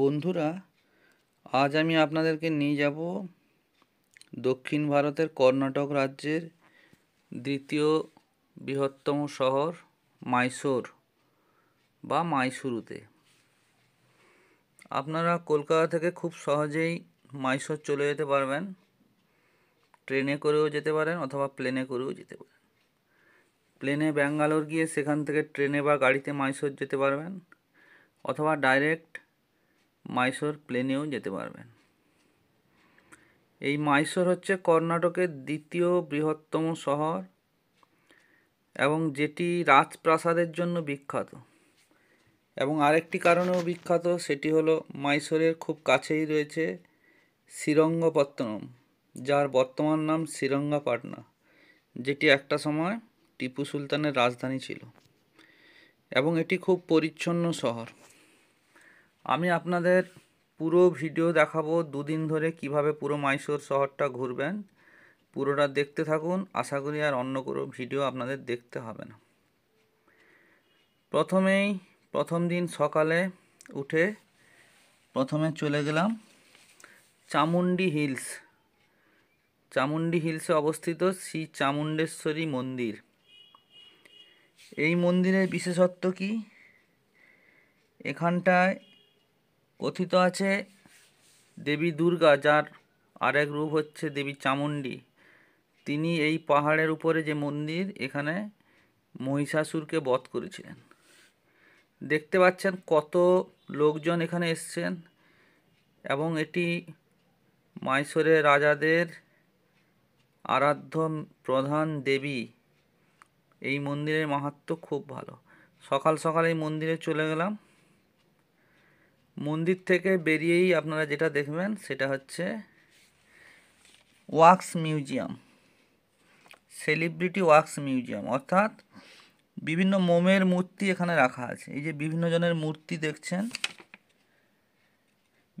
বন্ধুরা আজ আমি আপনাদেরকে নিয়ে যাব দক্ষিণ ভারতের কর্ণাটক রাজ্যের দ্বিতীয় বৃহত্তম শহর মাইসোর বা মাইসুরুতে আপনারা কলকাতা থেকে খুব সহজেই মাইসোর চলে যেতে পারবেন ট্রেনে করেও যেতে পারেন অথবা প্লেনে করেও যেতে পারেন প্লেনে ব্যাঙ্গালোর গিয়ে সেখান থেকে ট্রেনে বা গাড়িতে মাইসোর যেতে পারবেন অথবা ডাইরেক্ট মাইসোর প্লেনেও যেতে পারবেন এই মাইসোর হচ্ছে কর্ণাটকের দ্বিতীয় বৃহত্তম শহর এবং যেটি রাজপ্রাসাদের জন্য বিখ্যাত এবং আরেকটি কারণেও বিখ্যাত সেটি হলো মাইসোরের খুব কাছেই রয়েছে শ্রীরঙ্গপত্তনম যার বর্তমান নাম শ্রীরঙ্গাপাটনা যেটি একটা সময় টিপু সুলতানের রাজধানী ছিল এবং এটি খুব পরিচ্ছন্ন শহর আমি আপনাদের পুরো ভিডিও দেখাবো দুদিন ধরে কিভাবে পুরো মাইশোর শহরটা ঘুরবেন পুরোটা দেখতে থাকুন আশা করি আর অন্য কোনো ভিডিও আপনাদের দেখতে হবে না প্রথমেই প্রথম দিন সকালে উঠে প্রথমে চলে গেলাম চামুন্ডি হিলস চামুন্ডি হিলসে অবস্থিত শ্রী চামুণ্ডেশ্বরী মন্দির এই মন্দিরের বিশেষত্ব কি এখানটায় কথিত আছে দেবী দুর্গা যার আরেক রূপ হচ্ছে দেবী চামুণ্ডী তিনি এই পাহাড়ের উপরে যে মন্দির এখানে মহিষাসুরকে বধ করেছিলেন দেখতে পাচ্ছেন কত লোকজন এখানে এসছেন এবং এটি মাইসোরের রাজাদের আরাধ্য প্রধান দেবী এই মন্দিরের মাহাত্ম খুব ভালো সকাল সকাল এই মন্দিরে চলে গেলাম মন্দির থেকে বেরিয়েই আপনারা যেটা দেখবেন সেটা হচ্ছে wax museum celebrity wax museum অর্থাৎ বিভিন্ন মোমের মূর্তি এখানে রাখা আছে এই যে বিভিন্ন জনের মূর্তি দেখছেন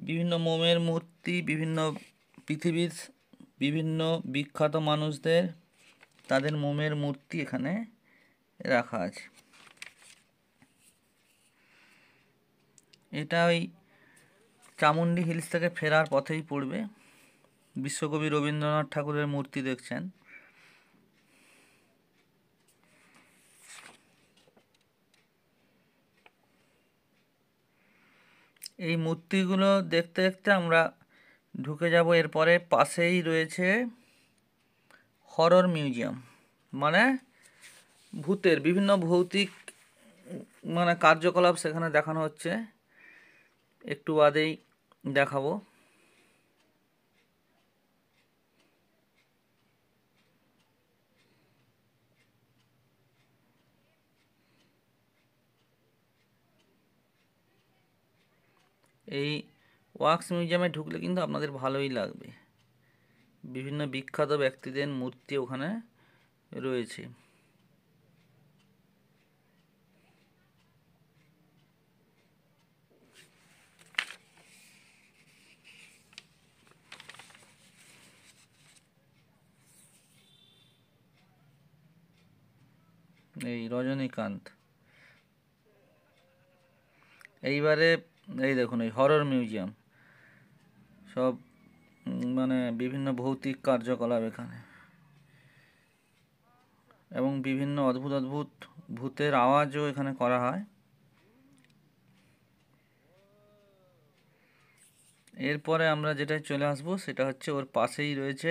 বিভিন্ন মোমের মূর্তি বিভিন্ন পৃথিবীর বিভিন্ন বিখ্যাত মানুষদের তাদের মোমের মূর্তি এখানে রাখা আছে এটা ওই চামুন্ডি হিলস থেকে ফেরার পথেই পড়বে বিশ্বকবি রবীন্দ্রনাথ ঠাকুরের মূর্তি দেখছেন এই মূর্তিগুলো দেখতে দেখতে আমরা ঢুকে যাব এরপরে পাশেই রয়েছে হরর মিউজিয়াম মানে ভূতের বিভিন্ন ভৌতিক মানে কার্যকলাপ সেখানে দেখানো হচ্ছে একটু বাদেই দেখাবো এই ওয়াক্স মিউজিয়ামে ঢুকলে কিন্তু আপনাদের ভালোই লাগবে বিভিন্ন বিখ্যাত ব্যক্তিদের মূর্তি ওখানে রয়েছে এই রজনীকান্ত এইবারে এই দেখুন এই হরর মিউজিয়াম সব মানে বিভিন্ন ভৌতিক কার্যকলাপ এখানে এবং বিভিন্ন অদ্ভুত অদ্ভুত ভূতের আওয়াজও এখানে করা হয় এরপরে আমরা যেটায় চলে আসব সেটা হচ্ছে ওর পাশেই রয়েছে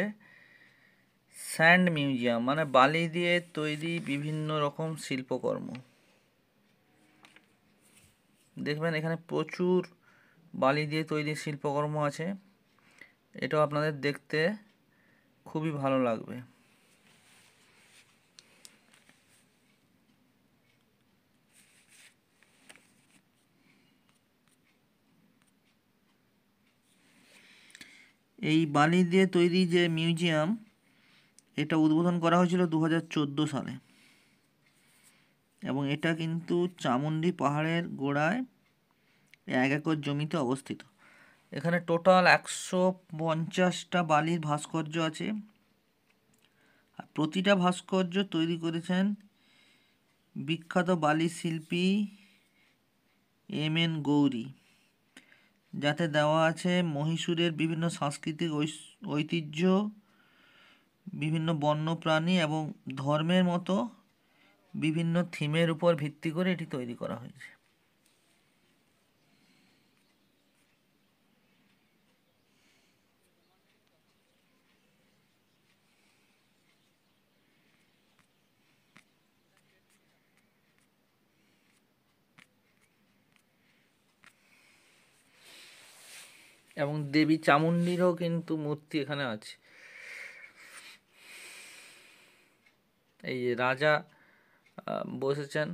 স্যান্ড মিউজিয়াম মানে বালি দিয়ে তৈরি বিভিন্ন রকম শিল্পকর্ম দেখবেন এখানে প্রচুর বালি দিয়ে তৈরি শিল্পকর্ম আছে এটাও আপনাদের দেখতে খুবই ভালো লাগবে এই বালি দিয়ে তৈরি যে মিউজিয়াম এটা উদ্বোধন করা হয়েছিল দু সালে এবং এটা কিন্তু চামুন্ডি পাহাড়ের গোড়ায় এক একর জমিতে অবস্থিত এখানে টোটাল একশো পঞ্চাশটা বালির ভাস্কর্য আছে আর প্রতিটা ভাস্কর্য তৈরি করেছেন বিখ্যাত বালি শিল্পী এম এন গৌরী যাতে দেওয়া আছে মহীশূরের বিভিন্ন সাংস্কৃতিক ঐতিহ্য বিভিন্ন বন্যপ্রাণী এবং ধর্মের মতো বিভিন্ন থিমের উপর ভিত্তি করে এটি তৈরি করা হয়েছে এবং দেবী চামুন্ডিরও কিন্তু মূর্তি এখানে আছে এই রাজা বসেছেন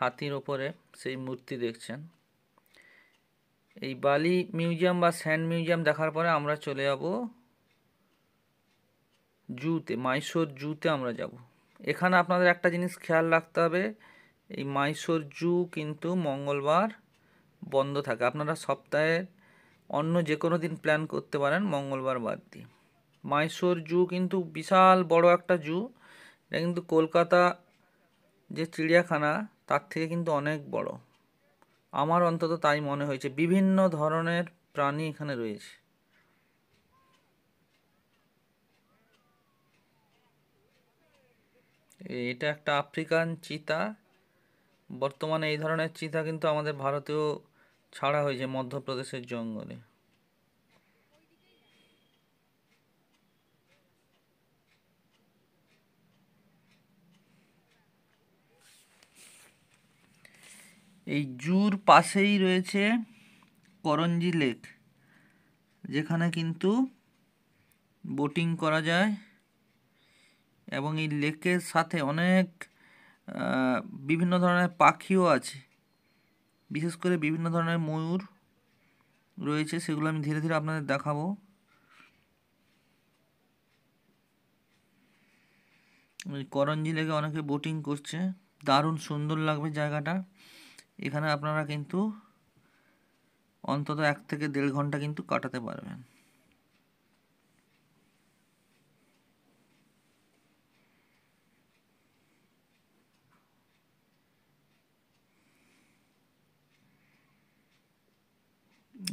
হাতির ওপরে সেই মূর্তি দেখছেন এই বালি মিউজিয়াম বা স্যান্ড মিউজিয়াম দেখার পরে আমরা চলে যাব জুতে মাইশোর জুতে আমরা যাব এখানে আপনাদের একটা জিনিস খেয়াল রাখতে হবে এই মাইশোর জু কিন্তু মঙ্গলবার বন্ধ থাকে আপনারা সপ্তাহে অন্য যে কোনো দিন প্ল্যান করতে পারেন মঙ্গলবার বাদ দিয়ে মাইশোর জু কিন্তু বিশাল বড় একটা জু এটা কিন্তু কলকাতা যে চিড়িয়াখানা তার থেকে কিন্তু অনেক বড় আমার অন্তত তাই মনে হয়েছে বিভিন্ন ধরনের প্রাণী এখানে রয়েছে এটা একটা আফ্রিকান চিতা বর্তমানে এই ধরনের চিতা কিন্তু আমাদের ভারতেও ছাড়া হয়েছে মধ্যপ্রদেশের জঙ্গলে এই জুর পাশেই রয়েছে করঞ্জি লেক যেখানে কিন্তু বোটিং করা যায় এবং এই লেকের সাথে অনেক বিভিন্ন ধরনের পাখিও আছে বিশেষ করে বিভিন্ন ধরনের ময়ূর রয়েছে সেগুলো আমি ধীরে ধীরে আপনাদের দেখাবো করঞ্জি লেগে অনেকে বোটিং করছে দারুণ সুন্দর লাগবে জায়গাটা এখানে আপনারা কিন্তু অন্তত এক থেকে দেড় ঘন্টা কিন্তু কাটাতে পারবেন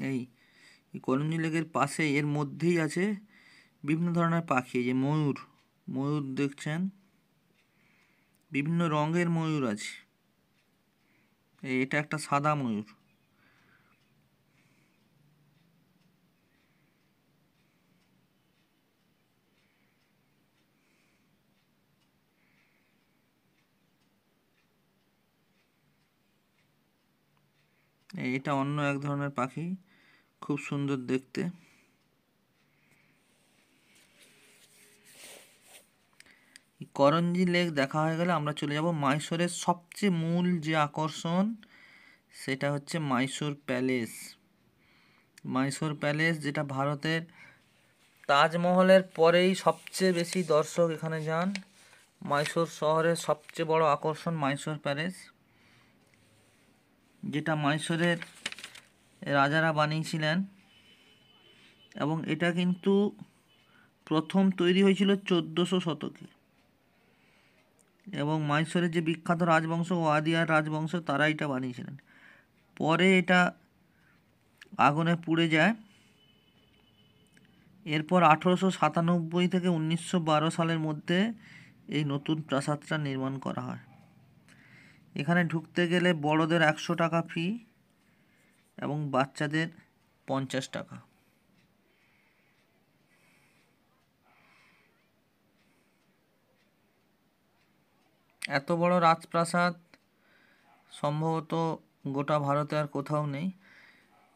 এই করঞ্জি লেকের পাশে এর মধ্যেই আছে বিভিন্ন ধরনের পাখি যে ময়ূর ময়ূর দেখছেন বিভিন্ন রঙের ময়ূর আছে এটা একটা সাদা ময়ূর এটা অন্য এক ধরনের পাখি খুব সুন্দর দেখতে করঞ্জি লেক দেখা হয়ে গেলে আমরা চলে যাব মাইসোরের সবচেয়ে মূল যে আকর্ষণ সেটা হচ্ছে মাইসোর প্যালেস মাইসোর প্যালেস যেটা ভারতের তাজমহলের পরেই সবচেয়ে বেশি দর্শক এখানে যান মাইসোর শহরের সবচেয়ে বড় আকর্ষণ মাইসোর প্যালেস যেটা মাইসোরের রাজারা বানিয়েছিলেন এবং এটা কিন্তু প্রথম তৈরি হয়েছিল চোদ্দোশো শতকে এবং মাইসোরের যে বিখ্যাত রাজবংশ ওয়াদিয়ার রাজবংশ তারা এটা বানিয়েছিলেন পরে এটা আগুনে পুড়ে যায় এরপর আঠেরোশো সাতানব্বই থেকে উনিশশো বারো সালের মধ্যে এই নতুন প্রাসাদটা নির্মাণ করা হয় এখানে ঢুকতে গেলে বড়দের একশো টাকা ফি এবং বাচ্চাদের পঞ্চাশ টাকা এত বড় রাজপ্রাসাদ সম্ভবত গোটা ভারতে আর কোথাও নেই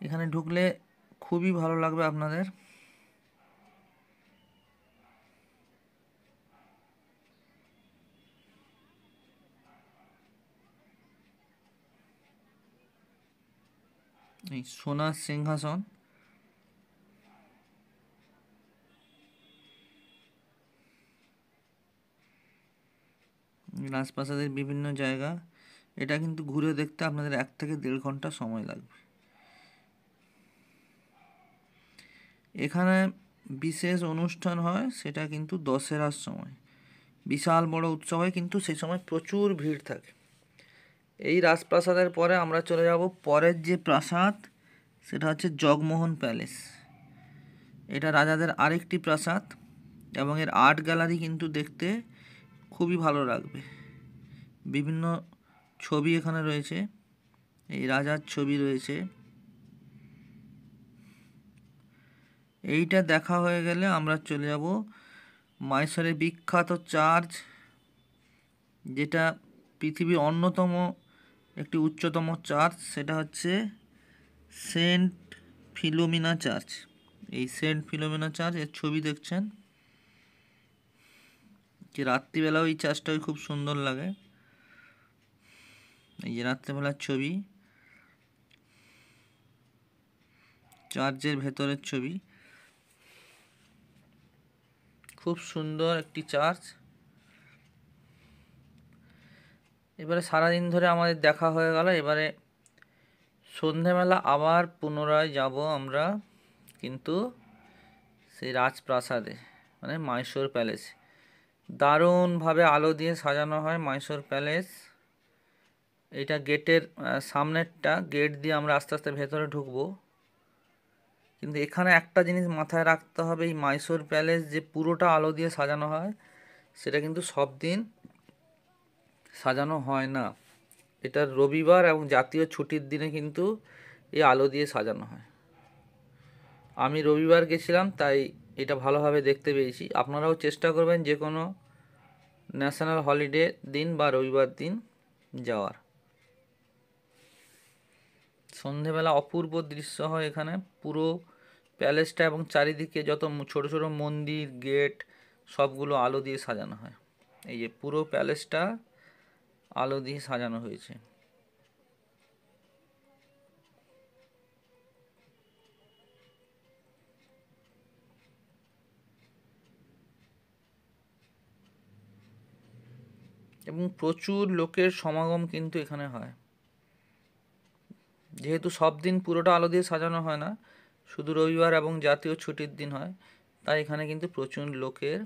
এখানে ঢুকলে খুবই ভালো লাগবে আপনাদের সোনার সিংহাসন রাজপ্রাসাদের বিভিন্ন জায়গা এটা কিন্তু ঘুরে দেখতে আপনাদের এক থেকে দেড় ঘন্টা সময় লাগবে এখানে বিশেষ অনুষ্ঠান হয় সেটা কিন্তু দশেরার সময় বিশাল বড় উৎসব হয় কিন্তু সেই সময় প্রচুর ভিড় থাকে এই রাজপ্রাসাদের পরে আমরা চলে যাব পরের যে প্রাসাদ সেটা হচ্ছে জগমোহন প্যালেস এটা রাজাদের আরেকটি প্রাসাদ এবং এর আর্ট গ্যালারি কিন্তু দেখতে খুবই ভালো লাগবে বিভিন্ন ছবি এখানে রয়েছে এই রাজার ছবি রয়েছে এইটা দেখা হয়ে গেলে আমরা চলে যাব মাইসরের বিখ্যাত চার্চ যেটা পৃথিবীর অন্যতম একটি উচ্চতম চার্চ সেটা হচ্ছে সেন্ট ফিলোমিনা চার্চ এই সেন্ট ফিলোমিনা চার্চ এর ছবি দেখছেন যে রাত্রিবেলা ওই চাষটাই খুব সুন্দর লাগে এই যে রাত্রিবেলার ছবি চার্চের ভেতরের ছবি খুব সুন্দর একটি চার্চ এবারে সারাদিন ধরে আমাদের দেখা হয়ে গেল এবারে সন্ধেবেলা আবার পুনরায় যাব আমরা কিন্তু সেই রাজপ্রাসাদে মানে মাইশোর প্যালেসে দারুণভাবে আলো দিয়ে সাজানো হয় মাইসোর প্যালেস এটা গেটের সামনেরটা গেট দিয়ে আমরা আস্তে আস্তে ভেতরে ঢুকবো কিন্তু এখানে একটা জিনিস মাথায় রাখতে হবে এই মাইসোর প্যালেস যে পুরোটা আলো দিয়ে সাজানো হয় সেটা কিন্তু সব দিন সাজানো হয় না এটা রবিবার এবং জাতীয় ছুটির দিনে কিন্তু এই আলো দিয়ে সাজানো হয় আমি রবিবার গেছিলাম তাই এটা ভালোভাবে দেখতে পেয়েছি আপনারাও চেষ্টা করবেন যে কোনো ন্যাশনাল হলিডে দিন বা রবিবার দিন যাওয়ার সন্ধেবেলা অপূর্ব দৃশ্য হয় এখানে পুরো প্যালেসটা এবং চারিদিকে যত ছোট ছোট মন্দির গেট সবগুলো আলো দিয়ে সাজানো হয় এই যে পুরো প্যালেসটা আলো দিয়ে সাজানো হয়েছে এবং প্রচুর লোকের সমাগম কিন্তু এখানে হয় যেহেতু সব দিন পুরোটা আলো দিয়ে সাজানো হয় না শুধু রবিবার এবং জাতীয় ছুটির দিন হয় তাই এখানে কিন্তু প্রচুর লোকের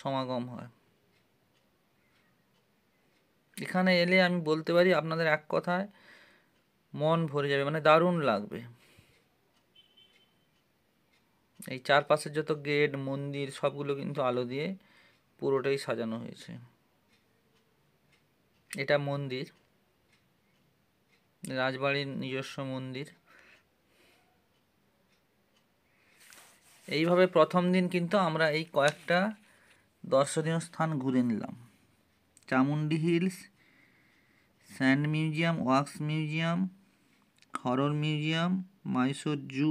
সমাগম হয় এখানে এলে আমি বলতে পারি আপনাদের এক কথায় মন ভরে যাবে মানে দারুণ লাগবে এই চারপাশের যত গেট মন্দির সবগুলো কিন্তু আলো দিয়ে পুরোটাই সাজানো হয়েছে এটা মন্দির রাজবাড়ির নিজস্ব মন্দির এইভাবে প্রথম দিন কিন্তু আমরা এই কয়েকটা দর্শনীয় স্থান ঘুরে নিলাম Chamundi hills sand museum wax museum horror museum Mysore zoo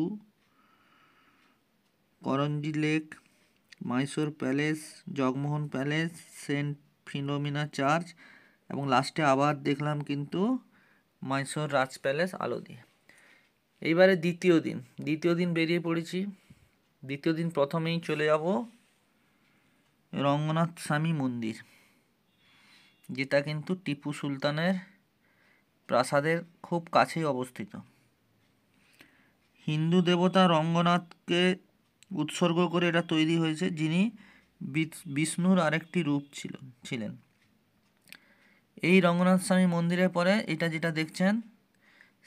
Karanji lake Mysore palace Jaganmohan palace saint Philomena church এবং লাস্টে আবার দেখলাম কিন্তু মাইসোর রাজ প্যালেস আলো দিয়ে এইবারে দ্বিতীয় দিন দ্বিতীয় দিন বেরিয়ে পড়েছি দ্বিতীয় দিন প্রথমেই চলে যাব রঙ্গনাথ স্বামী মন্দির যেটা কিন্তু টিপু সুলতানের প্রাসাদের খুব কাছেই অবস্থিত হিন্দু দেবতা রঙ্গনাথকে উৎসর্গ করে এটা তৈরি হয়েছে যিনি বিষ্ণুর আরেকটি রূপ ছিল ছিলেন এই রঙ্গনাথ স্বামী মন্দিরের পরে এটা যেটা দেখছেন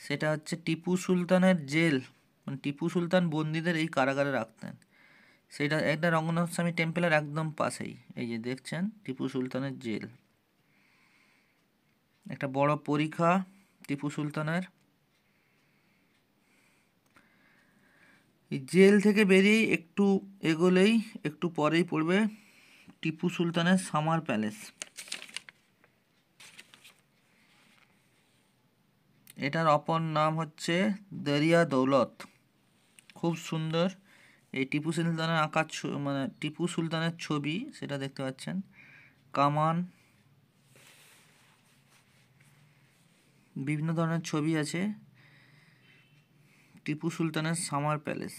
সেটা হচ্ছে টিপু সুলতানের জেল মানে টিপু সুলতান বন্দীদের এই কারাগারে রাখতেন সেটা একটা রঙ্গনাথ স্বামী টেম্পেলের একদম পাশেই এই যে দেখছেন টিপু সুলতানের জেল একটা বড় পরীক্ষা টিপু সুলতানের জেল থেকে বেরিয়েই একটু এগোলেই একটু পরেই পড়বে টিপু সুলতানের সামার প্যালেস এটার অপর নাম হচ্ছে দরিয়া দৌলত খুব সুন্দর এই টিপু সুলতানের আঁকা মানে টিপু সুলতানের ছবি সেটা দেখতে পাচ্ছেন কামান বিভিন্ন ধরনের ছবি আছে টিপু সুলতানের সামার প্যালেস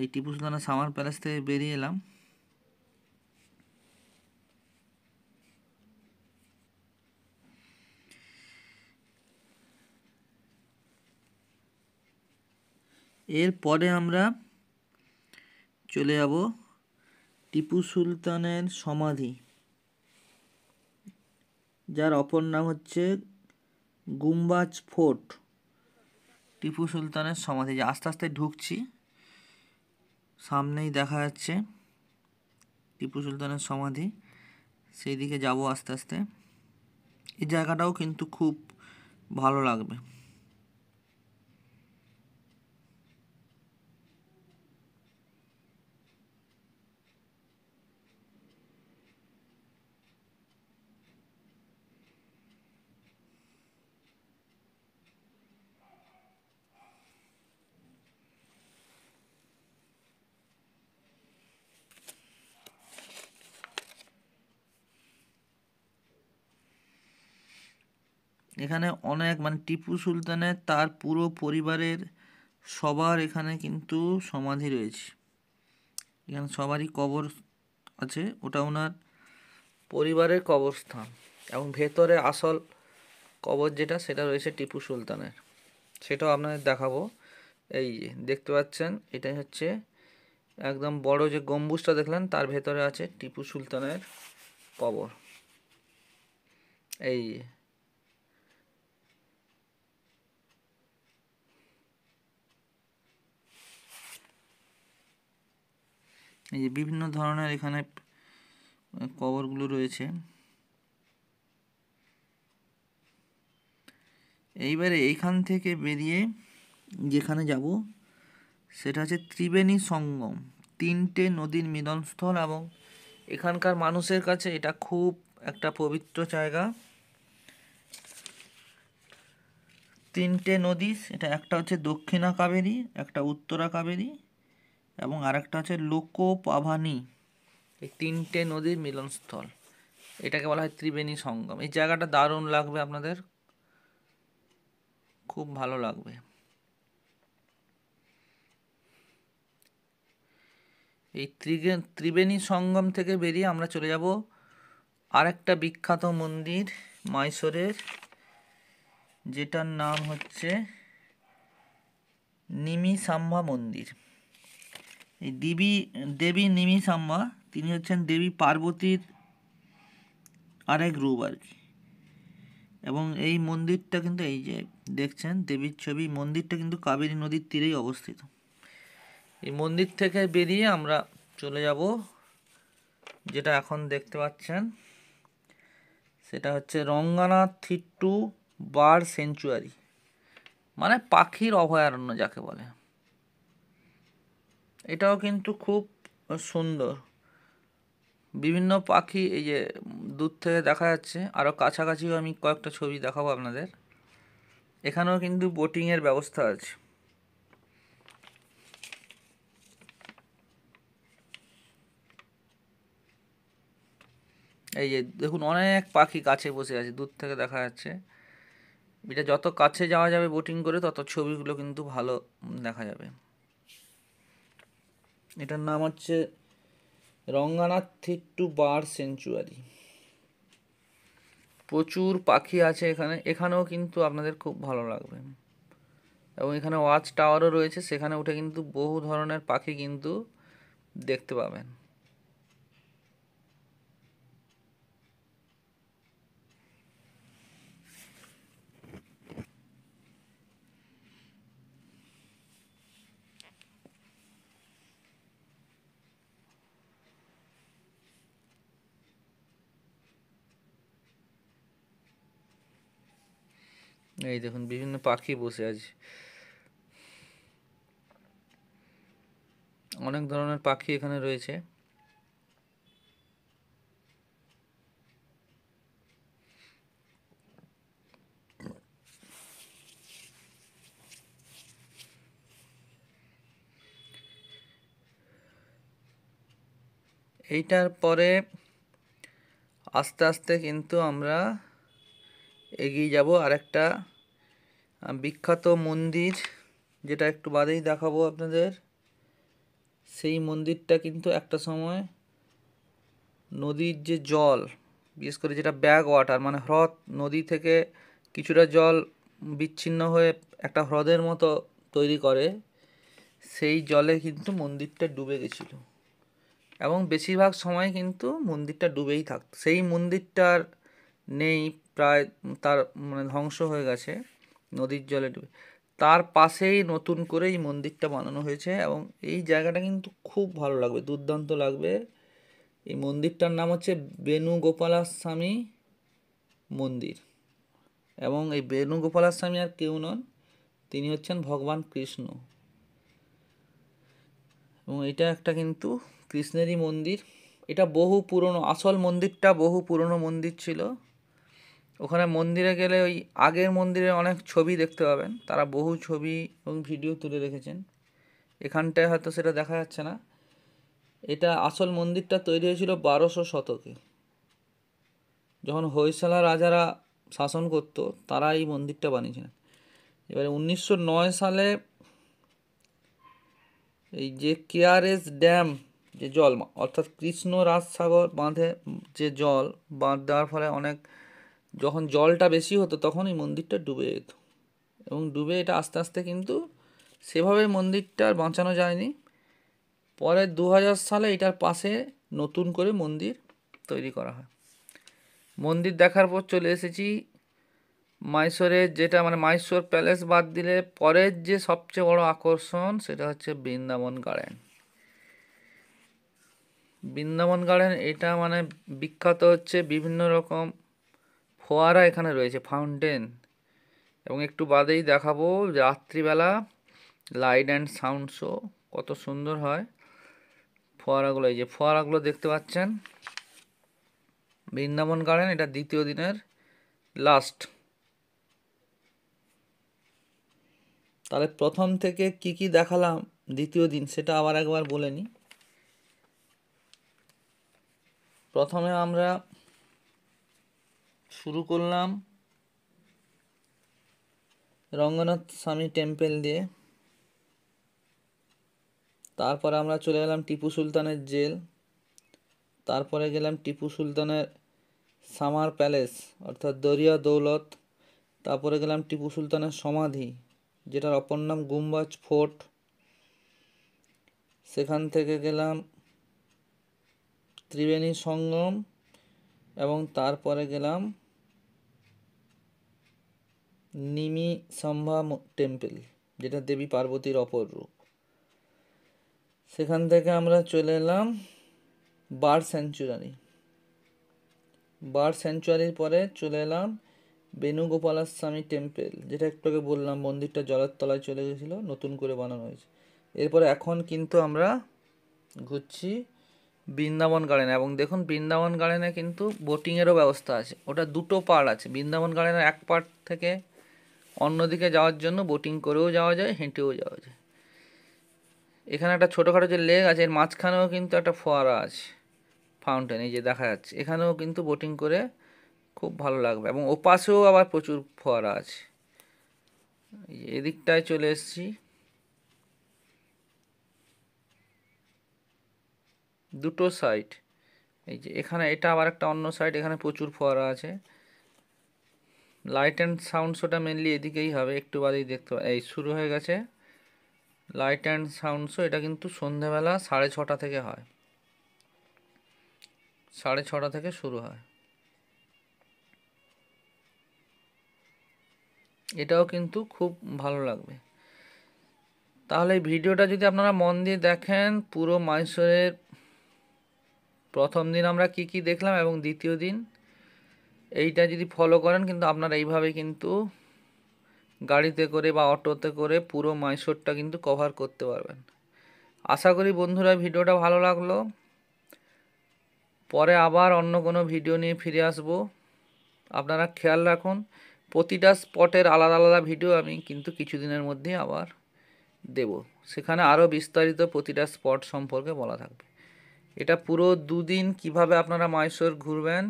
এই টিপু সুলতানা সামার প্যালেস থেকে বেরিয়ে এলাম এরপরে আমরা চলে যাব টিপু সুলতানের সমাধি যার অপর নাম হচ্ছে গুম্বাজ ফোর্ট টিপু সুলতানের সমাধি আস্তে আস্তে ঢুকছি সামনেই দেখা যাচ্ছে টিপু সুলতানের সমাধি সেই দিকে যাবো আস্তে আস্তে এই জায়গাটাও কিন্তু খুব ভালো লাগবে এখানে অনেক মানে টিপু সুলতানের তার পুরো পরিবারের সবার এখানে কিন্তু সমাধি রয়েছে এখানে সবারই কবর আছে ওটা ওনার পরিবারের কবরস্থান এবং ভেতরে আসল কবর যেটা সেটা রয়েছে টিপু সুলতানের সেটাও আপনাদের দেখাবো এই যে দেখতে পাচ্ছেন এটাই হচ্ছে একদম বড় যে গম্বুজটা দেখলেন তার ভেতরে আছে টিপু সুলতানের কবর এই এই যে বিভিন্ন ধরনের এখানে কভারগুলো রয়েছে এইবারে এইখান থেকে বেরিয়ে যেখানে যাব সেটা হচ্ছে ত্রিবেণী সঙ্গম তিনটে নদীর মিলনস্থল এবং এখানকার মানুষের কাছে এটা খুব একটা পবিত্র জায়গা তিনটে নদী সেটা একটা হচ্ছে দক্ষিণা কাবেরী একটা উত্তরা কাবেরী এবং আরেকটা আছে লোকোপাভানি এই তিনটে নদীর মিলনস্থল এটাকে বলা হয় ত্রিবেণী সঙ্গম এই জায়গাটা দারুণ লাগবে আপনাদের খুব ভালো লাগবে এই ত্রিবেণী সঙ্গম থেকে বেরিয়ে আমরা চলে যাব আরেকটা বিখ্যাত মন্দির মাইসোরের যেটার নাম হচ্ছে নিমিসাম্বা মন্দির এই দেবী দেবী নিমিসাম্মা তিনি হচ্ছেন দেবী পার্বতীর আরেক রূপ আর কি এবং এই মন্দিরটা কিন্তু এই যে দেখছেন দেবীর ছবি মন্দিরটা কিন্তু কাবেরী নদীর তীরেই অবস্থিত এই মন্দির থেকে বেরিয়ে আমরা চলে যাব যেটা এখন দেখতে পাচ্ছেন সেটা হচ্ছে রঙ্গানা থিট্টু বার সেঞ্চুয়ারি মানে পাখির অভয়ারণ্য যাকে বলে এটাও কিন্তু খুব সুন্দর বিভিন্ন পাখি এই যে দূর থেকে দেখা যাচ্ছে আরও কাছাকাছিও আমি কয়েকটা ছবি দেখাবো আপনাদের এখানেও কিন্তু বোটিংয়ের ব্যবস্থা আছে এই যে দেখুন অনেক পাখি কাছে বসে আছে দূর থেকে দেখা যাচ্ছে এটা যত কাছে যাওয়া যাবে বোটিং করে তত ছবিগুলো কিন্তু ভালো দেখা যাবে এটার নাম হচ্ছে রঙ্গানাথ থিট্টু বার সেঞ্চুয়ারি প্রচুর পাখি আছে এখানে এখানেও কিন্তু আপনাদের খুব ভালো লাগবে এবং এখানে ওয়াচ টাওয়ারও রয়েছে সেখানে উঠে কিন্তু বহু ধরনের পাখি কিন্তু দেখতে পাবেন এই দেখুন বিভিন্ন পাখি বসে আছে অনেক ধরনের পাখি এখানে রয়েছে এইটার পরে আস্তে আস্তে কিন্তু আমরা এগিয়ে যাব আরেকটা বিখ্যাত মন্দির যেটা একটু বাদেই দেখাবো আপনাদের সেই মন্দিরটা কিন্তু একটা সময় নদীর যে জল বিশেষ করে যেটা ব্যাগ ওয়াটার মানে হ্রদ নদী থেকে কিছুটা জল বিচ্ছিন্ন হয়ে একটা হ্রদের মতো তৈরি করে সেই জলে কিন্তু মন্দিরটা ডুবে গেছিল এবং বেশিরভাগ সময় কিন্তু মন্দিরটা ডুবেই থাকত সেই মন্দিরটার নেই প্রায় তার মানে ধ্বংস হয়ে গেছে নদীর জলে ডুবে তার পাশেই নতুন করে এই মন্দিরটা বানানো হয়েছে এবং এই জায়গাটা কিন্তু খুব ভালো লাগবে দুর্দান্ত লাগবে এই মন্দিরটার নাম হচ্ছে বেণুগোপালাস্বামী মন্দির এবং এই বেণুগোপালাস্বামী আর কেউ নন তিনি হচ্ছেন ভগবান কৃষ্ণ এবং এটা একটা কিন্তু কৃষ্ণেরই মন্দির এটা বহু পুরনো আসল মন্দিরটা বহু পুরনো মন্দির ছিল ওখানে মন্দিরে গেলে ওই আগের মন্দিরে অনেক ছবি দেখতে পাবেন তারা বহু ছবি এবং ভিডিও তুলে রেখেছেন এখানটায় হয়তো সেটা দেখা যাচ্ছে না এটা আসল মন্দিরটা তৈরি হয়েছিল বারোশো শতকে যখন হৈশালা রাজারা শাসন করত তারা এই মন্দিরটা বানিয়েছিলেন এবারে উনিশশো নয় সালে এই যে কেআরএস ড্যাম যে জল অর্থাৎ কৃষ্ণ রাজসাগর বাঁধে যে জল বাঁধ দেওয়ার ফলে অনেক যখন জলটা বেশি হতো তখন এই মন্দিরটা ডুবে যেত এবং ডুবে এটা আস্তে আস্তে কিন্তু সেভাবে মন্দিরটা বাঁচানো যায়নি পরে দু সালে এটার পাশে নতুন করে মন্দির তৈরি করা হয় মন্দির দেখার পর চলে এসেছি মাইসোরের যেটা মানে মাইসোর প্যালেস বাদ দিলে পরের যে সবচেয়ে বড় আকর্ষণ সেটা হচ্ছে বৃন্দাবন গার্ডেন বৃন্দাবন গার্ডেন এটা মানে বিখ্যাত হচ্ছে বিভিন্ন রকম ফোয়ারা এখানে রয়েছে ফাউন্টেন এবং একটু বাদেই দেখাবো রাত্রিবেলা লাইট অ্যান্ড সাউন্ড শো কত সুন্দর হয় ফোয়ারাগুলো এই যে ফোয়ারাগুলো দেখতে পাচ্ছেন বৃন্দাবন গার্ডেন এটা দ্বিতীয় দিনের লাস্ট তাহলে প্রথম থেকে কি কি দেখালাম দ্বিতীয় দিন সেটা আবার একবার বলে নিই প্রথমে আমরা শুরু করলাম রঙ্গনাথ স্বামী টেম্পেল দিয়ে তারপরে আমরা চলে গেলাম টিপু সুলতানের জেল তারপরে গেলাম টিপু সুলতানের সামার প্যালেস অর্থাৎ দরিয়া দৌলত তারপরে গেলাম টিপু সুলতানের সমাধি যেটার অপর নাম গুম্বাজ ফোর্ট সেখান থেকে গেলাম ত্রিবেণী সঙ্গম এবং তারপরে গেলাম নিমি সম্ভা টেম্পল যেটা দেবী পার্বতীর অপর রূপ সেখান থেকে আমরা চলে এলাম বার স্যাঞ্চুয়ারি বার স্যাঞ্চুয়ারির পরে চলে এলাম বেণুগোপালাস্বামী টেম্পল যেটা একটু আগে বললাম মন্দিরটা জলের তলায় চলে গেছিলো নতুন করে বানানো হয়েছে এরপরে এখন কিন্তু আমরা ঘুরছি বৃন্দাবন গার্ডেনে এবং দেখুন বৃন্দাবন গার্ডেনে কিন্তু বোটিংয়েরও ব্যবস্থা আছে ওটা দুটো পার্ট আছে বৃন্দাবন গার্ডেনের এক পার্ট থেকে অন্যদিকে যাওয়ার জন্য বোটিং করেও যাওয়া যায় হেঁটেও যাওয়া যায় এখানে একটা ছোটোখাটো যে লেক আছে এর মাঝখানেও কিন্তু একটা ফোয়ারা আছে ফাউন্টেন এই যে দেখা যাচ্ছে এখানেও কিন্তু বোটিং করে খুব ভালো লাগবে এবং ওপাশেও আবার প্রচুর ফোয়ারা আছে এদিকটায় চলে এসেছি দুটো সাইড এই যে এখানে এটা আবার একটা অন্য সাইড এখানে প্রচুর ফোয়ারা আছে লাইট অ্যান্ড সাউন্ড শোটা মেনলি এদিকেই হবে একটু বাদেই দেখতে এই শুরু হয়ে গেছে লাইট অ্যান্ড সাউন্ড শো এটা কিন্তু সন্ধেবেলা সাড়ে ছটা থেকে হয় সাড়ে ছটা থেকে শুরু হয় এটাও কিন্তু খুব ভালো লাগবে তাহলে ভিডিওটা যদি আপনারা মন দিয়ে দেখেন পুরো মাইসোরের প্রথম দিন আমরা কি কি দেখলাম এবং দ্বিতীয় দিন এইটা যদি ফলো করেন কিন্তু আপনারা এইভাবে কিন্তু গাড়িতে করে বা অটোতে করে পুরো মাইসোরটা কিন্তু কভার করতে পারবেন আশা করি বন্ধুরা ভিডিওটা ভালো লাগলো পরে আবার অন্য কোনো ভিডিও নিয়ে ফিরে আসব আপনারা খেয়াল রাখুন প্রতিটা স্পটের আলাদা আলাদা ভিডিও আমি কিন্তু কিছুদিনের মধ্যে আবার দেব সেখানে আরও বিস্তারিত প্রতিটা স্পট সম্পর্কে বলা থাকবে এটা পুরো দুদিন কিভাবে আপনারা মাইসোর ঘুরবেন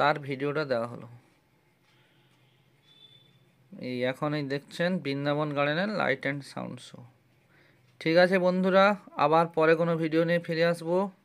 তার ভিডিওটা দেওয়া হলো এই এখনই দেখছেন বৃন্দাবন গার্ডেনের লাইট অ্যান্ড সাউন্ড শো ঠিক আছে বন্ধুরা আবার পরে কোনো ভিডিও নিয়ে ফিরে আসবো